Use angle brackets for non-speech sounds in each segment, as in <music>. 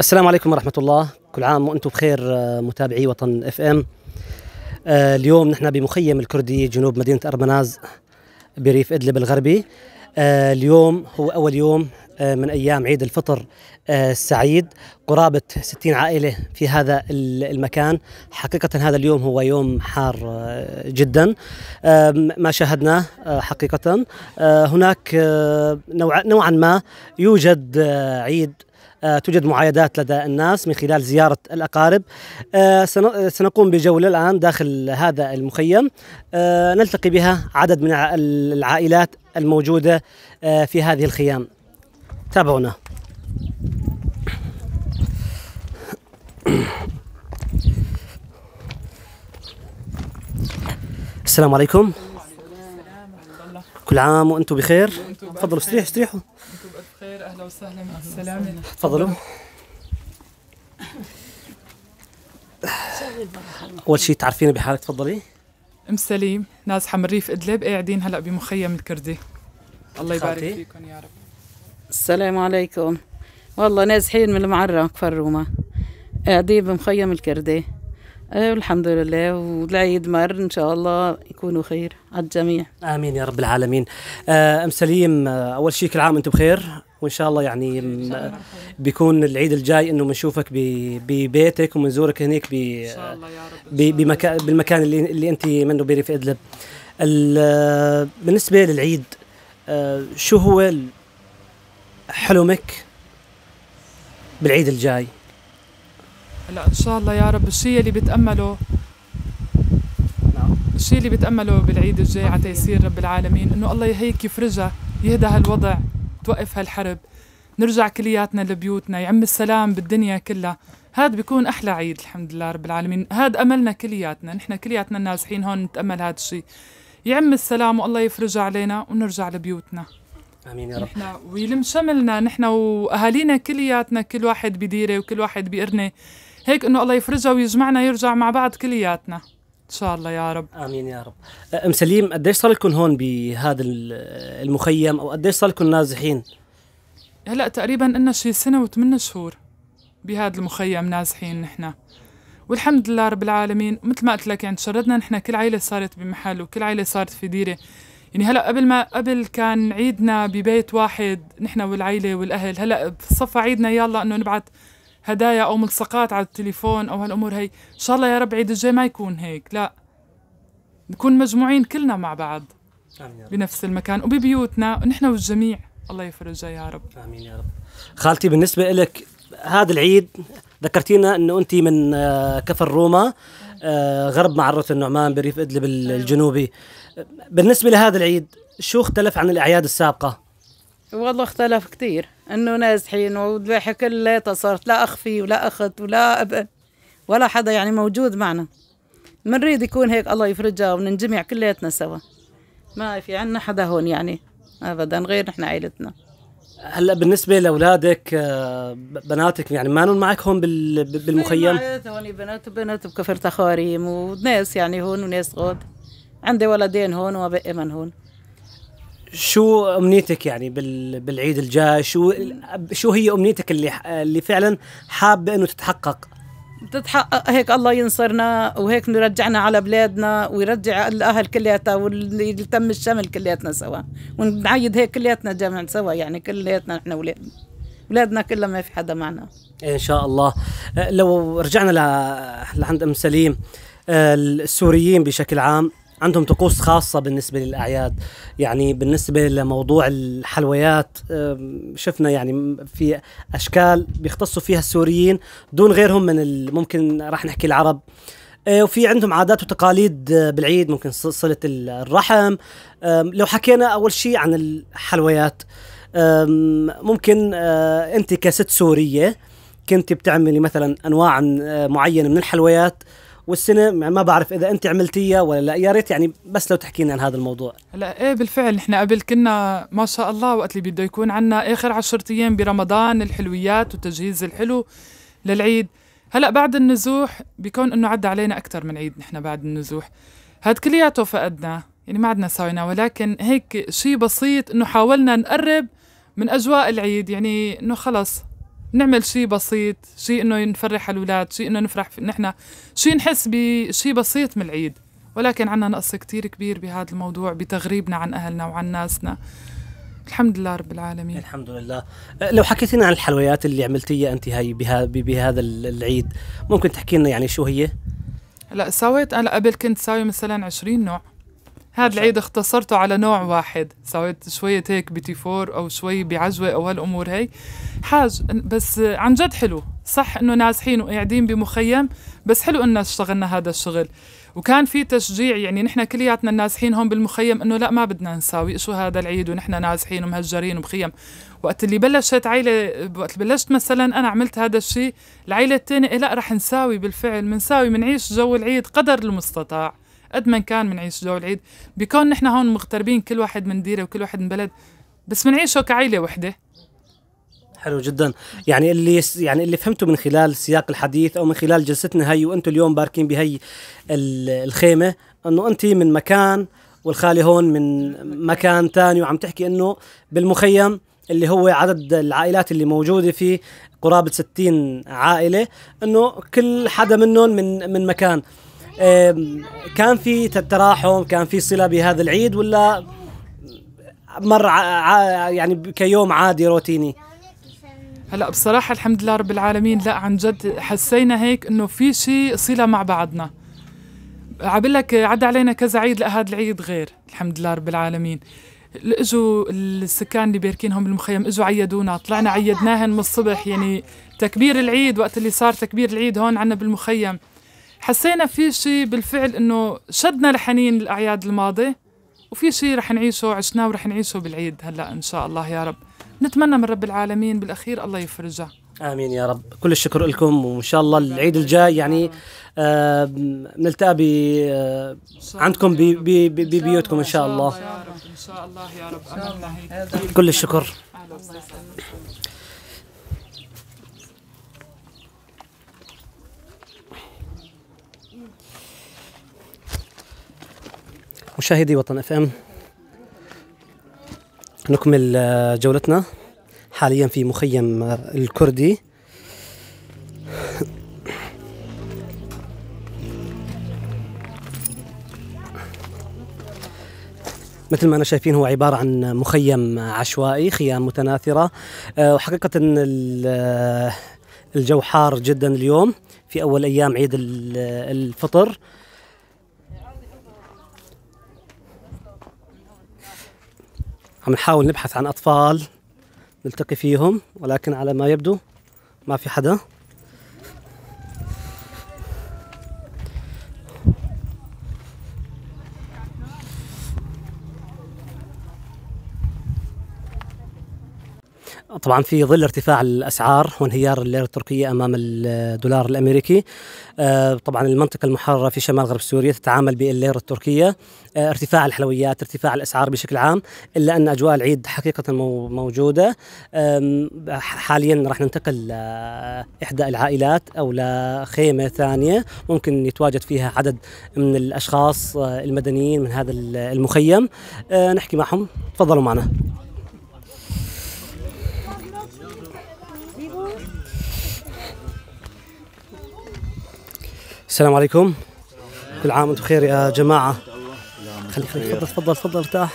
السلام عليكم ورحمة الله كل عام وأنتم بخير آه، متابعي وطن اف ام آه، اليوم نحن بمخيم الكردي جنوب مدينة أرمناز بريف إدلب الغربي آه، اليوم هو أول يوم من أيام عيد الفطر السعيد قرابة 60 عائلة في هذا المكان حقيقة هذا اليوم هو يوم حار جدا ما شاهدناه حقيقة هناك نوعا ما يوجد عيد آه، توجد معايدات لدى الناس من خلال زيارة الأقارب آه، آه، سنقوم بجولة الآن داخل هذا المخيم نلتقي بها عدد من العائلات الموجودة في هذه الخيام تابعونا السلام عليكم كل عام وانتم بخير تفضلوا استريحوا استريحوا انتم بألف خير اهلا وسهلا مع السلامه تفضلوا اول شيء تعرفيني بحالك تفضلي ام سليم نازحه من ريف ادلب قاعدين هلا بمخيم الكردي الله يبارك فيكم يا رب السلام عليكم والله نازحين من المعره كفر روما قاعدين بمخيم الكردي أيوة الحمد لله والعيد مر ان شاء الله يكونوا خير على الجميع امين يا رب العالمين آه، ام سليم آه، اول شيء كل عام انتم بخير وان شاء الله يعني بيكون العيد الجاي انه بنشوفك ببيتك وبنزورك هناك ب بمكان بالمكان اللي, اللي انت منه في ادلب آه، بالنسبه للعيد شو هو حلمك بالعيد الجاي هلا ان شاء الله يا رب الشيء اللي بتامله نعم. الشيء اللي بتامله بالعيد الجاي على تيسير رب العالمين انه الله هيك يفرجها يهدى هالوضع توقف هالحرب نرجع كلياتنا لبيوتنا يعم السلام بالدنيا كلها هاد بيكون احلى عيد الحمد لله رب العالمين هاد املنا كلياتنا نحن كلياتنا النازحين هون نتامل هاد الشيء يعم السلام والله يفرجها علينا ونرجع لبيوتنا امين يا رب نحن ويلم شملنا نحن واهالينا كلياتنا كل واحد بديره وكل واحد بقرنه هيك انه الله يفرجها ويجمعنا يرجع مع بعض كلياتنا ان شاء الله يا رب امين يا رب ام سليم قديش صار لكم هون بهذا المخيم او قديش صار لكم نازحين هلا تقريبا لنا شي سنه وثمان شهور بهذا المخيم نازحين نحن والحمد لله رب العالمين مثل ما قلت لك يعني تشردنا نحن كل عائله صارت بمحل وكل عائله صارت في ديره يعني هلا قبل ما قبل كان عيدنا ببيت واحد نحن والعيله والاهل هلا صفى عيدنا يلا انه نبعث هدايا او ملصقات على التليفون او هالامور هي ان شاء الله يا رب عيد الجاي ما يكون هيك لا نكون مجموعين كلنا مع بعض آمين يا رب. بنفس المكان وببيوتنا ونحن والجميع الله يفرجها يا رب امين يا رب خالتي بالنسبه لك هذا العيد ذكرتينا انه انت من آه، كفر روما آه، غرب معره النعمان بريف ادلب أيوه. الجنوبي بالنسبه لهذا العيد شو اختلف عن الاعياد السابقه والله اختلف كثير انه نازحين والضحك اللي صارت لا اخفي ولا اخت ولا اب ولا حدا يعني موجود معنا منريد يكون هيك الله يفرجها وننجمع كلياتنا سوا ما في عنا حدا هون يعني ابدا غير نحن عائلتنا هلا بالنسبه لاولادك آه، بناتك يعني ما معك هون بالمخيم؟ هون بنات وبنات بكفر تخاريم وناس يعني هون وناس غاد عندي ولدين هون وبقي من هون شو امنيتك يعني بالعيد الجاي شو شو هي امنيتك اللي اللي فعلا حابه انه تتحقق تتحقق هيك الله ينصرنا وهيك نرجعنا على بلادنا ويرجع الاهل كلياتها واللي تم الشمل كلياتنا سوا ونعيد هيك كلياتنا جمع سوا يعني كلياتنا نحن اولاد اولادنا كلها ما في حدا معنا ان شاء الله لو رجعنا لعند ام سليم آه، السوريين بشكل عام عندهم طقوس خاصة بالنسبة للأعياد يعني بالنسبة لموضوع الحلويات شفنا يعني في أشكال بيختصوا فيها السوريين دون غيرهم من ممكن راح نحكي العرب أه، وفي عندهم عادات وتقاليد أه، بالعيد ممكن صلة الرحم لو حكينا أول شيء عن الحلويات ممكن أه، أنت كست سورية كنت بتعملي مثلا أنواع معينة من الحلويات والسنه يعني ما بعرف اذا انت عملتيها ولا لا يا ريت يعني بس لو تحكي لنا عن هذا الموضوع هلا ايه بالفعل نحن قبل كنا ما شاء الله وقت اللي بده يكون عنا اخر عشرة ايام برمضان الحلويات والتجهيز الحلو للعيد هلا بعد النزوح بكون انه عدى علينا اكثر من عيد نحن بعد النزوح هاد كلياته فقدنا يعني ما عدنا سوينا ولكن هيك شيء بسيط انه حاولنا نقرب من اجواء العيد يعني انه خلص نعمل شيء بسيط شيء انه نفرح الاولاد شيء انه نفرح في نحن شيء نحس بشيء بسيط من العيد ولكن عنا نقص كتير كبير بهذا الموضوع بتغريبنا عن اهلنا وعن ناسنا الحمد لله رب العالمين الحمد لله لو لنا عن الحلويات اللي عملتيها انت هاي بهذا العيد ممكن تحكي لنا يعني شو هي لا سويت انا قبل كنت ساوي مثلا 20 نوع هذا العيد اختصرته على نوع واحد سويت شوية هيك بيتي فور أو شوي بعجوة أو هالأمور هي حاج بس عن جد حلو صح انه نازحين وقاعدين بمخيم بس حلو انه اشتغلنا هذا الشغل وكان في تشجيع يعني نحن كلياتنا النازحين هون بالمخيم انه لا ما بدنا نساوي شو هذا العيد ونحن نازحين ومهجرين ومخيم وقت اللي بلشت عيله وقت اللي بلشت مثلا انا عملت هذا الشيء العيله الثانيه إيه لا رح نساوي بالفعل بنساوي بنعيش جو العيد قدر المستطاع قد ما كان بنعيش جو العيد بكون نحن هون مغتربين كل واحد من ديره وكل واحد من بلد بس بنعيشه كعيله وحده حلو جدا يعني اللي يعني اللي فهمته من خلال سياق الحديث او من خلال جلستنا هي وانتم اليوم باركين بهي الخيمه انه انت من مكان والخالي هون من مكان ثاني وعم تحكي انه بالمخيم اللي هو عدد العائلات اللي موجوده فيه قرابه 60 عائله انه كل حدا منهم من من مكان كان في تراحم كان في صله بهذا العيد ولا مر يعني كيوم عادي روتيني هلا بصراحه الحمد لله رب العالمين لا عن جد حسينا هيك انه في شيء صله مع بعضنا عبقول لك عدى علينا كذا عيد لا هذا العيد غير الحمد لله رب العالمين اجوا السكان اللي بيركينهم بالمخيم اجوا عيدونا طلعنا عيدناهن من الصبح يعني تكبير العيد وقت اللي صار تكبير العيد هون عنا بالمخيم حسينا في شيء بالفعل انه شدنا لحنين الاعياد الماضي وفي شيء رح نعيشه عشناه ورح نعيشه بالعيد هلا ان شاء الله يا رب نتمنى من رب العالمين بالاخير الله يفرجها امين يا رب كل الشكر لكم وان شاء الله العيد الجاي يعني آه نلتقي آه عندكم ببيوتكم ان شاء الله ان شاء الله يا رب كل الشكر مشاهدي وطن اف ام نكمل آه، جولتنا حاليا في مخيم الكردي مثل ما انا شايفين هو عباره عن مخيم عشوائي خيام متناثره آه، وحقيقه آه، الجو حار جدا اليوم في اول ايام عيد الفطر عم نحاول نبحث عن أطفال نلتقي فيهم ولكن على ما يبدو ما في حدا طبعا في ظل ارتفاع الاسعار وانهيار الليره التركيه امام الدولار الامريكي آه، طبعا المنطقه المحرره في شمال غرب سوريا تتعامل بالليره التركيه آه، ارتفاع الحلويات ارتفاع الاسعار بشكل عام الا ان اجواء العيد حقيقه موجوده حاليا راح ننتقل لاحدى العائلات او لخيمه ثانيه ممكن يتواجد فيها عدد من الاشخاص آه، المدنيين من هذا المخيم نحكي معهم تفضلوا معنا السلام عليكم كل عام وانتم بخير يا جماعه خلي خلي تفضل تفضل تفضل ارتاح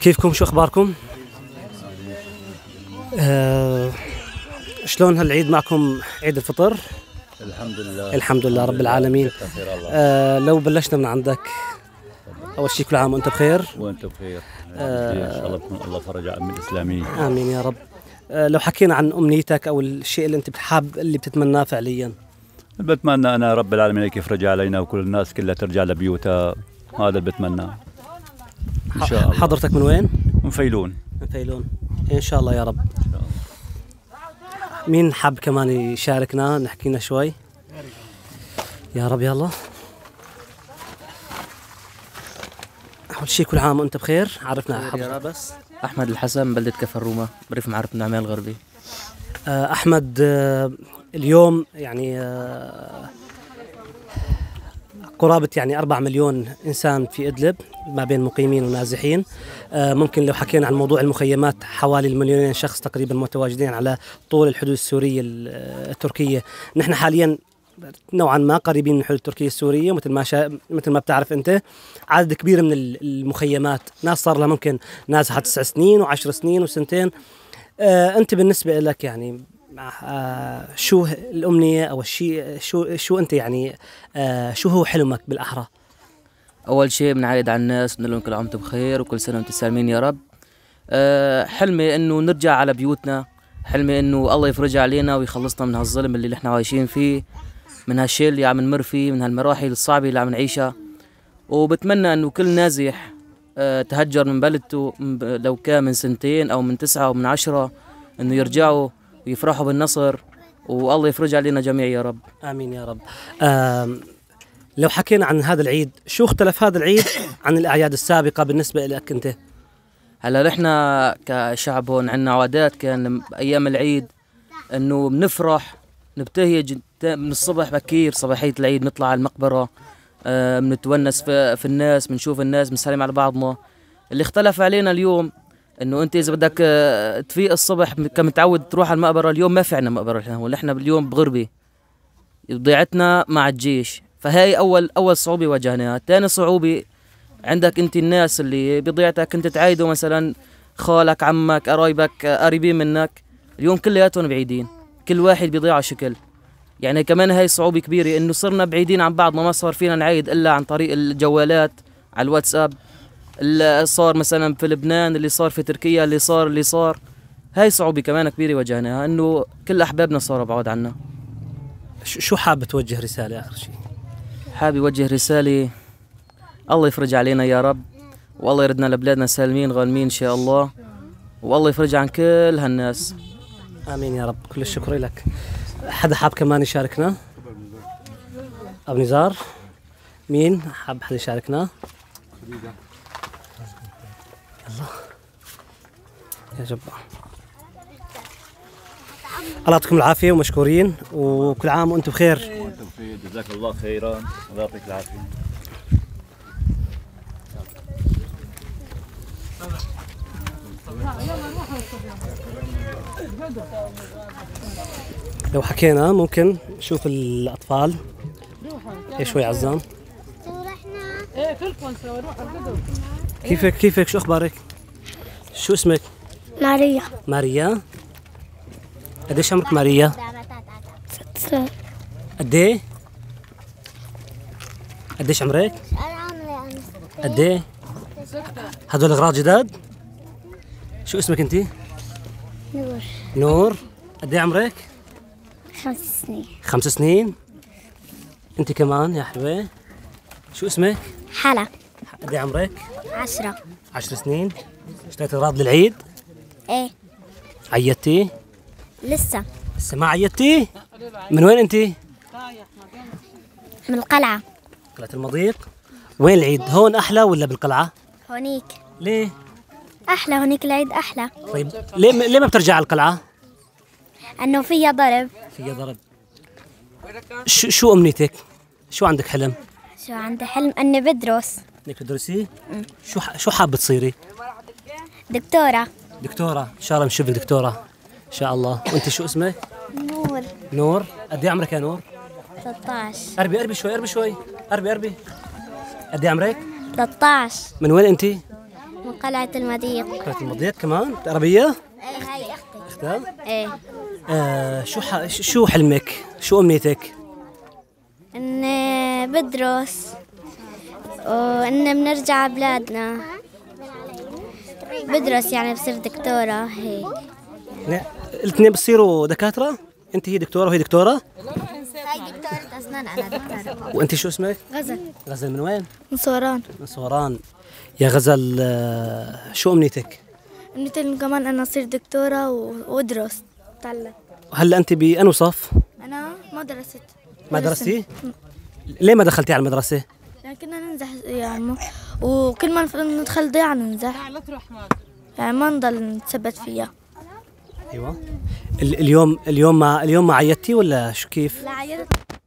كيفكم شو اخباركم آه شلون هالعيد معكم عيد الفطر الحمد لله الحمد لله رب العالمين آه لو بلشنا من عندك اول شيء كل عام وانت بخير وانت بخير آه، ان شاء الله تكون الله فرج عن الاسلاميين امين يا رب آه، لو حكينا عن امنيتك او الشيء اللي انت بتحب اللي بتتمناه فعليا بتمنى أنا رب العالمين هيك يفرج علينا وكل الناس كلها ترجع لبيوتها هذا اللي بتمنى إن شاء الله حضرتك من وين؟ من فيلون من فيلون إن شاء الله يا رب إن شاء الله. مين حاب كمان يشاركنا نحكي لنا شوي يا رب يلا أول شيء كل عام وأنت بخير عرفنا حضرتك بس أحمد الحسن بلدة كفر روما بريف معرف النعمان الغربي آه، أحمد آه، اليوم يعني آه، قرابة يعني 4 مليون إنسان في إدلب ما بين مقيمين ونازحين آه، ممكن لو حكينا عن موضوع المخيمات حوالي المليونين شخص تقريبا متواجدين على طول الحدود السورية آه، التركية نحن حاليا نوعا ما قريبين من الحدود التركيه السوريه مثل ما شا... مثل ما بتعرف انت عدد كبير من المخيمات ناس صار لها ممكن نازحه تسع سنين وعشر سنين وسنتين آه انت بالنسبه لك يعني آه، شو الامنيه او الشيء شو شو انت يعني آه، شو هو حلمك بالاحرى؟ اول شيء بنعايد على الناس بنقول لهم كل عام بخير وكل سنه وانتم سالمين يا رب آه، حلمي انه نرجع على بيوتنا حلمي انه الله يفرجها علينا ويخلصنا من هالظلم اللي نحن عايشين فيه من هالشيء اللي عم نمر فيه من هالمراحل الصعبه اللي عم نعيشها وبتمنى انه كل نازح تهجر من بلدته لو كان من سنتين او من تسعه او من عشره انه يرجعوا ويفرحوا بالنصر والله يفرج علينا جميع يا رب امين يا رب لو حكينا عن هذا العيد شو اختلف هذا العيد <coughs> عن الاعياد السابقه بالنسبه لك انت هلا نحن كشعب هون عندنا عادات كان ايام العيد انه بنفرح نبتهج من الصبح بكير صباحيه العيد نطلع على المقبره بنتونس في الناس بنشوف الناس بنسلم على بعضنا اللي اختلف علينا اليوم انه انت اذا بدك آه، تفيق الصبح كمتعود تروح على المقبره اليوم ما في عندنا مقبره نحن هون نحن اليوم بغربه ضيعتنا مع الجيش فهي اول اول صعوبه واجهناها ثاني صعوبه عندك انت الناس اللي بضيعتك كنت تعايده مثلا خالك عمك قرايبك آه، قريبين منك اليوم كلياتهم بعيدين كل واحد بيضيع على شكل يعني كمان هاي صعوبه كبيره انه صرنا بعيدين عن بعضنا ما صار فينا نعايد الا عن طريق الجوالات على الواتساب اللي صار مثلا في لبنان اللي صار في تركيا اللي صار اللي صار هاي صعوبة كمان كبيرة واجهناها انه كل احبابنا صاروا بعاد عنا شو حاب توجه رسالة اخر شيء؟ حابب اوجه رسالة الله يفرج علينا يا رب والله يردنا لبلادنا سالمين غانمين ان شاء الله والله يفرج عن كل هالناس امين يا رب كل الشكر لك حدا حاب كمان يشاركنا ابو نزار مين حاب حدا يشاركنا يا جبار الله يعطيكم العافيه ومشكورين وكل عام وانتم بخير وانتم بخير جزاك الله خيرا الله يعطيك العافيه لو حكينا ممكن نشوف الاطفال إيه شوي عزام ايه، كيفك كيفك شو اخبارك شو اسمك ماريا ماريا قديش عمرك ماريا؟ ست سنين قد ايه؟ قديش عمرك؟ انا عمري قد ايه؟ هذول اغراض جداد؟ شو اسمك انت؟ نور نور قد ايه عمرك؟ خمس سنين خمس سنين؟ انت كمان يا حلوة شو اسمك؟ حلا قد ايه عمرك؟ عشرة عشر سنين اشتريت اغراض للعيد؟ ايه عيطتي؟ لسه لسه ما عيطتي؟ من وين انت؟ من القلعة قلعة المضيق؟ وين العيد؟ هون أحلى ولا بالقلعة؟ هونيك ليه؟ أحلى هونيك العيد أحلى طيب ليه ليه ما بترجع على القلعة؟ أنه فيها ضرب فيها ضرب شو شو أمنيتك؟ شو عندك حلم؟ شو عندي حلم أني بدرس إنك تدرسي؟ شو شو حابة تصيري؟ دكتورة دكتورة إن شاء الله نشوفك دكتورة إن شاء الله وأنت شو اسمك؟ نور نور قد إيه عمرك يا نور؟ 13 قربي قربي شوي قربي شوي قربي قربي قد إيه عمرك؟ 13 من وين أنت؟ من قلعة المضيق قلعة المضيق كمان؟ عربية؟ إيه هاي أختي أختها؟ إيه آه شو ح... شو حلمك؟ شو أمنيتك؟ إني بدرس وإني بنرجع بلادنا بدرس يعني بصير دكتورة هيك الاثنين بصيروا دكاترة؟ أنت هي دكتورة وهي دكتورة؟ دكتورة أسنان أنا دكتورة وأنت شو اسمك؟ غزل غزل من وين؟ من صوران من صوران يا غزل آه، شو أمنيتك؟ أمنيتي كمان أنا أصير دكتورة وأدرس أتعلم وهلا أنت بأنو صف؟ أنا ما درست ما درستي؟ ليه ما دخلتي على المدرسة؟ لأن كنا ننزح يا يعني. عمو وكل ما ندخل ضيعة ننزح يعني ما نضل نتثبت فيها ايوه اليوم اليوم ما اليوم ما عيطتي ولا شو كيف؟ لا عيطت